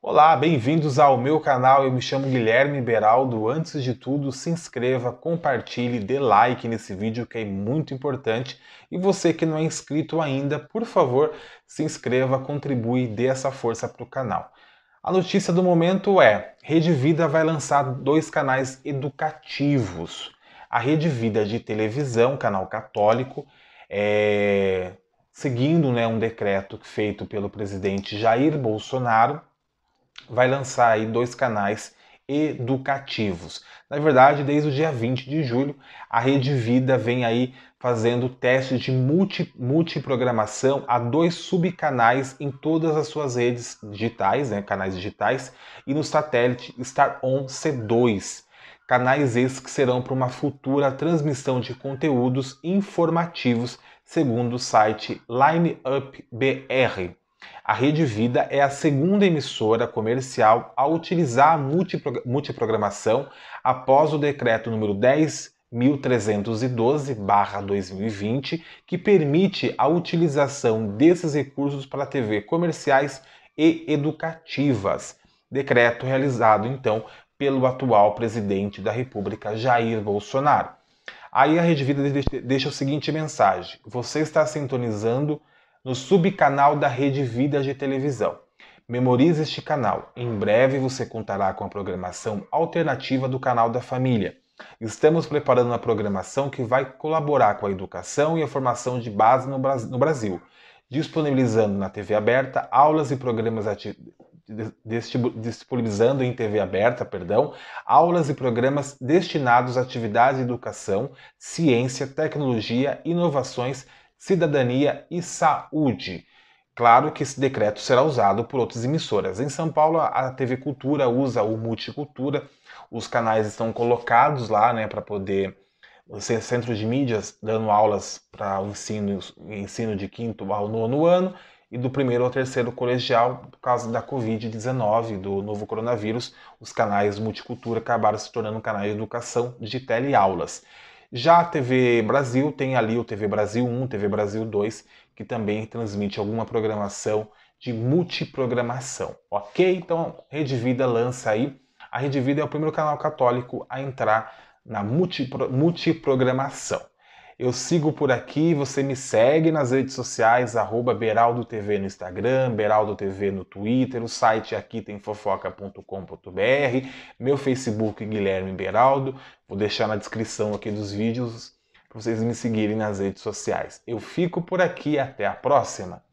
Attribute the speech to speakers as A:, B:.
A: Olá, bem-vindos ao meu canal. Eu me chamo Guilherme Beraldo. Antes de tudo, se inscreva, compartilhe, dê like nesse vídeo que é muito importante. E você que não é inscrito ainda, por favor, se inscreva, contribui, dê essa força para o canal. A notícia do momento é: Rede Vida vai lançar dois canais educativos. A Rede Vida de televisão, canal católico, é... seguindo né, um decreto feito pelo presidente Jair Bolsonaro vai lançar aí dois canais educativos. Na verdade, desde o dia 20 de julho, a Rede Vida vem aí fazendo testes de multi, multiprogramação a dois subcanais em todas as suas redes digitais, né, canais digitais, e no satélite Star On C2. Canais esses que serão para uma futura transmissão de conteúdos informativos, segundo o site LineUp BR. A Rede Vida é a segunda emissora comercial a utilizar a multiprogramação após o decreto número 10.312-2020, que permite a utilização desses recursos para TV comerciais e educativas. Decreto realizado, então, pelo atual presidente da República, Jair Bolsonaro. Aí a Rede Vida deixa a seguinte mensagem: você está sintonizando no subcanal da Rede Vida de Televisão. Memorize este canal. Em breve você contará com a programação alternativa do canal da família. Estamos preparando uma programação que vai colaborar com a educação e a formação de base no Brasil, disponibilizando na TV aberta aulas e programas disponibilizando em TV aberta, perdão, aulas e programas destinados a atividades de educação, ciência, tecnologia, inovações Cidadania e Saúde. Claro que esse decreto será usado por outras emissoras. Em São Paulo, a TV Cultura usa o Multicultura, os canais estão colocados lá né, para poder ser centros de mídias dando aulas para o ensino, ensino de quinto ao nono ano e do primeiro ao terceiro colegial por causa da Covid-19, do novo coronavírus. Os canais Multicultura acabaram se tornando canais de educação de teleaulas. Já a TV Brasil tem ali o TV Brasil 1, TV Brasil 2, que também transmite alguma programação de multiprogramação, ok? Então, Rede Vida lança aí. A Rede Vida é o primeiro canal católico a entrar na multipro multiprogramação. Eu sigo por aqui, você me segue nas redes sociais, arroba no Instagram, beraldo_tv no Twitter, o site aqui tem fofoca.com.br, meu Facebook Guilherme Beraldo, vou deixar na descrição aqui dos vídeos para vocês me seguirem nas redes sociais. Eu fico por aqui, até a próxima!